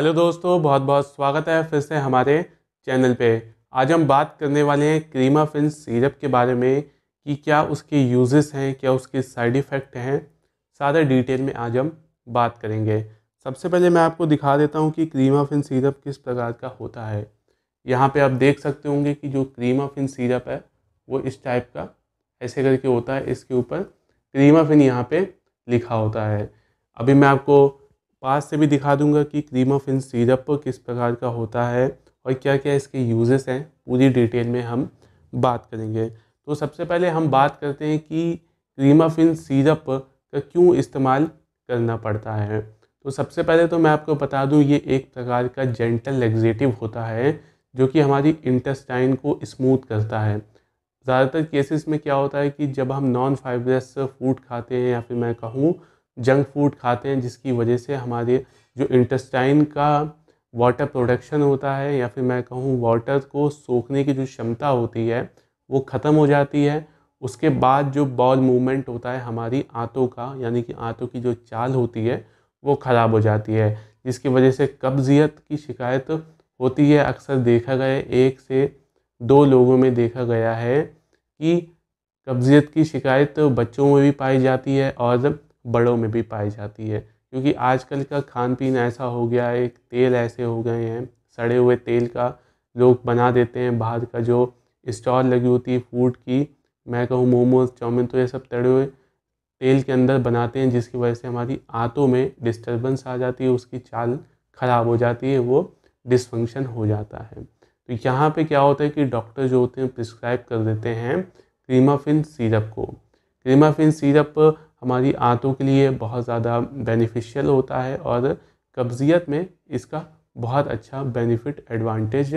hello दोस्तों बहुत बहुत स्वागत है फिर से हमारे चैनल पे आज हम बात करने वाले हैं क्रीमा फिन सीरप के बारे में कि क्या उसके यूजेस हैं क्या उसके साइड इफ़ेक्ट हैं सारे डिटेल में आज हम बात करेंगे सबसे पहले मैं आपको दिखा देता हूँ कि क्रीमा फिन सीरप किस प्रकार का होता है यहाँ पर आप देख सकते होंगे कि जो क्रीमा फिन सीरप है वो इस टाइप का ऐसे करके होता है इसके ऊपर क्रीमा फिन यहाँ पर लिखा होता है अभी मैं आपको पास से भी दिखा दूंगा कि क्रीम ऑफ इन सीरप किस प्रकार का होता है और क्या क्या इसके यूजेस हैं पूरी डिटेल में हम बात करेंगे तो सबसे पहले हम बात करते हैं कि क्रीम ऑफ इन सीरप का क्यों इस्तेमाल करना पड़ता है तो सबसे पहले तो मैं आपको बता दूं ये एक प्रकार का जेंटल लेग्जेटिव होता है जो कि हमारी इंटेस्टाइन को स्मूथ करता है ज़्यादातर केसेस में क्या होता है कि जब हम नॉन फाइबरस फूड खाते हैं या फिर मैं कहूँ जंक फूड खाते हैं जिसकी वजह से हमारे जो इंटेस्टाइन का वाटर प्रोडक्शन होता है या फिर मैं कहूँ वाटर को सोखने की जो क्षमता होती है वो ख़त्म हो जाती है उसके बाद जो बॉल मूवमेंट होता है हमारी आंतों का यानी कि आंतों की जो चाल होती है वो ख़राब हो जाती है जिसकी वजह से कब्जियत की शिकायत होती है अक्सर देखा गया एक से दो लोगों में देखा गया है कि कब्जियत की शिकायत बच्चों में भी पाई जाती है और बड़ों में भी पाई जाती है क्योंकि आजकल का खान पीन ऐसा हो गया है तेल ऐसे हो गए हैं सड़े हुए तेल का लोग बना देते हैं बाहर का जो स्टॉल लगी होती है फूड की मैं कहूँ मोमोज चाउमिन तो ये सब तड़े हुए तेल के अंदर बनाते हैं जिसकी वजह से हमारी आंतों में डिस्टर्बेंस आ जाती है उसकी चाल ख़राब हो जाती है वो डिसफंक्शन हो जाता है तो यहाँ पे क्या होता है कि डॉक्टर जो होते हैं प्रिस्क्राइब कर देते हैं क्रीमाफिन सीरप को क्रीमाफिन सीरप हमारी आंतों के लिए बहुत ज़्यादा बेनिफिशियल होता है और कब्ज़ियत में इसका बहुत अच्छा बेनिफिट एडवांटेज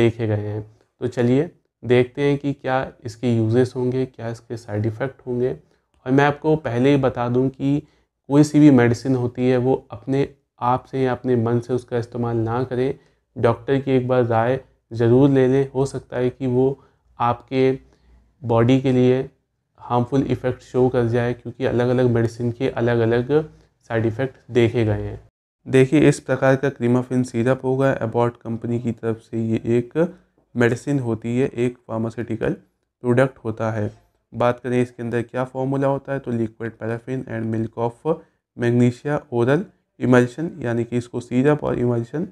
देखे गए हैं तो चलिए देखते हैं कि क्या इसके यूजेस होंगे क्या इसके साइड इफ़ेक्ट होंगे और मैं आपको पहले ही बता दूं कि कोई सी भी मेडिसिन होती है वो अपने आप से या अपने मन से उसका इस्तेमाल ना करें डॉक्टर की एक बार राय ज़रूर ले लें हो सकता है कि वो आपके बॉडी के लिए हार्मफुल इफ़ेक्ट शो कर जाए क्योंकि अलग अलग मेडिसिन के अलग अलग साइड इफ़ेक्ट देखे गए हैं देखिए इस प्रकार का क्रीमाफिन सीरप होगा एबॉट कंपनी की तरफ से ये एक मेडिसिन होती है एक फार्मास्यूटिकल प्रोडक्ट होता है बात करें इसके अंदर क्या फॉर्मूला होता है तो liquid paraffin and milk of magnesia oral emulsion यानी कि इसको सीरप और इमल्शन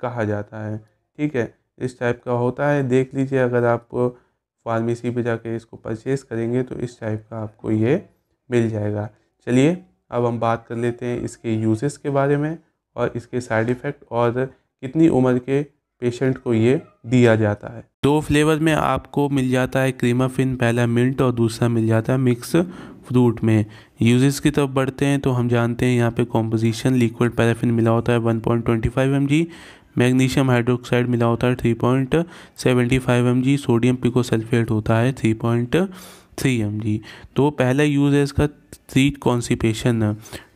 कहा जाता है ठीक है इस टाइप का होता है देख लीजिए अगर आप फार्मेसी पे जाके इसको परचेज़ करेंगे तो इस टाइप का आपको ये मिल जाएगा चलिए अब हम बात कर लेते हैं इसके यूजेस के बारे में और इसके साइड इफ़ेक्ट और कितनी उम्र के पेशेंट को ये दिया जाता है दो फ्लेवर में आपको मिल जाता है क्रीमाफिन पहला मिंट और दूसरा मिल जाता है मिक्स फ्रूट में यूजेस की तरफ बढ़ते हैं तो हम जानते हैं यहाँ पे कॉम्पोजिशन लिक्विड पैराफिन मिला होता है 1.25 पॉइंट मैग्नीशियम हाइड्रोक्साइड मिला होता है three point seventy five M G sodium picosulfate होता है three point three M G तो पहला यूज़ है इसका ट्रीट कॉन्सिपेशन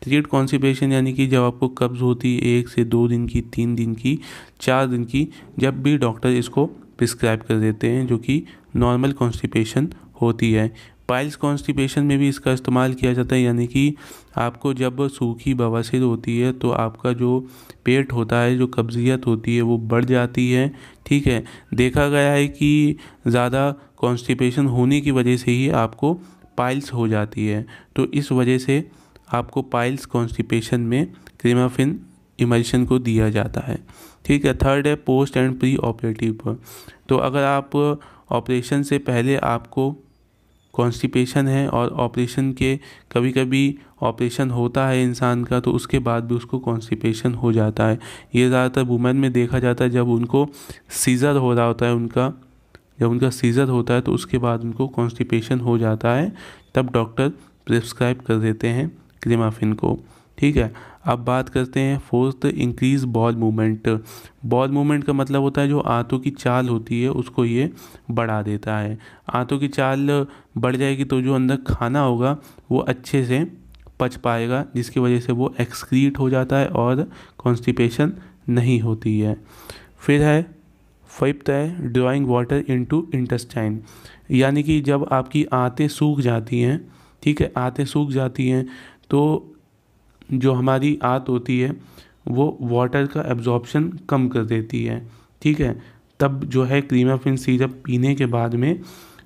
ट्रीट कॉन्सिपेशन यानी कि जब आपको कब्ज़ होती है एक से दो दिन की तीन दिन की चार दिन की जब भी डॉक्टर इसको प्रिस्क्राइब कर देते हैं जो कि नॉर्मल कॉन्स्टिपेशन होती है पाइल्स कॉन्स्टिपेशन में भी इसका इस्तेमाल किया जाता है यानी कि आपको जब सूखी बवासीर होती है तो आपका जो पेट होता है जो कब्जियत होती है वो बढ़ जाती है ठीक है देखा गया है कि ज़्यादा कॉन्स्टिपेशन होने की वजह से ही आपको पाइल्स हो जाती है तो इस वजह से आपको पाइल्स कॉन्स्टिपेशन में क्रीमाफिन इमल्शन को दिया जाता है ठीक है थर्ड है पोस्ट एंड प्री ऑपरेटिव तो अगर आप ऑपरेशन से पहले आपको कॉन्स्टिपेशन है और ऑपरेशन के कभी कभी ऑपरेशन होता है इंसान का तो उसके बाद भी उसको कॉन्स्टिपेशन हो जाता है ये ज़्यादातर वुमेन में देखा जाता है जब उनको सीज़र हो रहा होता है उनका जब उनका सीज़र होता है तो उसके बाद उनको कॉन्स्टिपेशन हो जाता है तब डॉक्टर प्रिस्क्राइब कर देते हैं क्रीमाफिन को ठीक है अब बात करते हैं fourth increase bowel movement bowel movement का मतलब होता है जो आंतों की चाल होती है उसको ये बढ़ा देता है आंतों की चाल बढ़ जाएगी तो जो अंदर खाना होगा वो अच्छे से पच पाएगा जिसकी वजह से वो एक्सक्रीट हो जाता है और कॉन्स्टिपेशन नहीं होती है फिर है फिफ्थ है ड्राइंग वाटर टू इंटस्टाइन यानी कि जब आपकी आंतें सूख जाती हैं ठीक है आंतें सूख जाती हैं तो जो हमारी आँत होती है वो वाटर का एब्जॉर्प्शन कम कर देती है ठीक है तब जो है क्रीमाफिन सीरप पीने के बाद में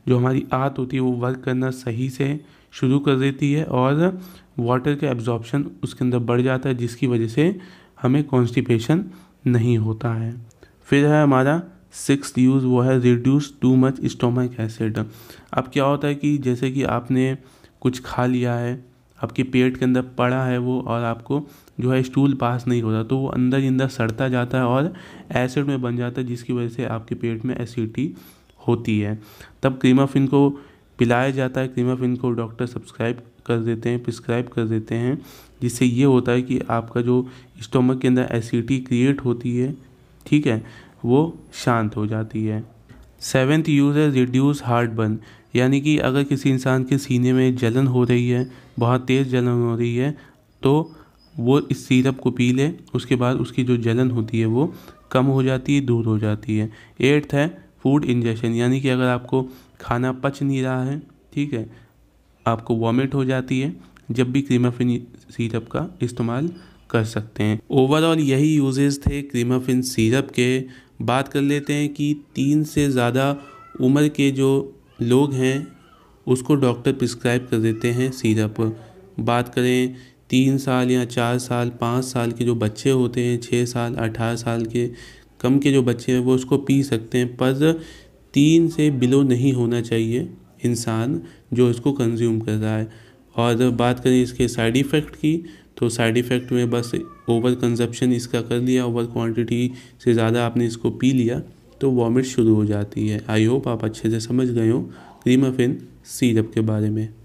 जो हमारी आँत होती है वो वर्क करना सही से शुरू कर देती है और वाटर का एब्जॉर्प्शन उसके अंदर बढ़ जाता है जिसकी वजह से हमें कॉन्स्टिपेशन नहीं होता है फिर है हमारा सिक्स यूज़ वो है reduce too much stomach acid अब क्या होता है कि जैसे कि आपने कुछ खा लिया है आपके पेट के अंदर पड़ा है वो और आपको जो है स्टूल पास नहीं होता तो वो अंदर ही अंदर सड़ता जाता है और एसिड में बन जाता है जिसकी वजह से आपके पेट में एसिडिटी होती है तब क्रीमाफिन को पिलाया जाता है क्रीमाफिन को डॉक्टर सब्सक्राइब कर देते हैं प्रिस्क्राइब कर देते हैं जिससे ये होता है कि आपका जो स्टोमक के अंदर एसिडिटी क्रिएट होती है ठीक है वो शांत हो जाती है सेवेंथ यूज़ है रिड्यूस हार्ट बर्न यानी कि अगर किसी इंसान के सीने में जलन हो रही है बहुत तेज़ जलन हो रही है तो वो इस सीरप को पी ले उसके बाद उसकी जो जलन होती है वो कम हो जाती है दूर हो जाती है एट्थ है फूड इंजेक्शन यानी कि अगर आपको खाना पच नहीं रहा है ठीक है आपको वॉमिट हो जाती है जब भी क्रीमाफिन सीरप का इस्तेमाल कर सकते हैं ओवरऑल यही यूजेस थे क्रीमाफिन सीरप के बात कर लेते हैं कि तीन से ज़्यादा उम्र के जो लोग हैं उसको डॉक्टर प्रिस्क्राइब कर देते हैं सीरप बात करें तीन साल या चार साल पाँच साल के जो बच्चे होते हैं छः साल अठारह साल के कम के जो बच्चे हैं वो उसको पी सकते हैं पर तीन से बिलो नहीं होना चाहिए इंसान जो इसको कंज्यूम कर रहा है और बात करें इसके साइड इफ़ेक्ट की तो साइड इफ़ेक्ट में बस ओवर कंजप्शन इसका कर लिया ओवर क्वांटिटी से ज़्यादा आपने इसको पी लिया तो वॉमिट शुरू हो जाती है आई होप आप अच्छे से समझ गए हो क्रीमाफिन सीरप के बारे में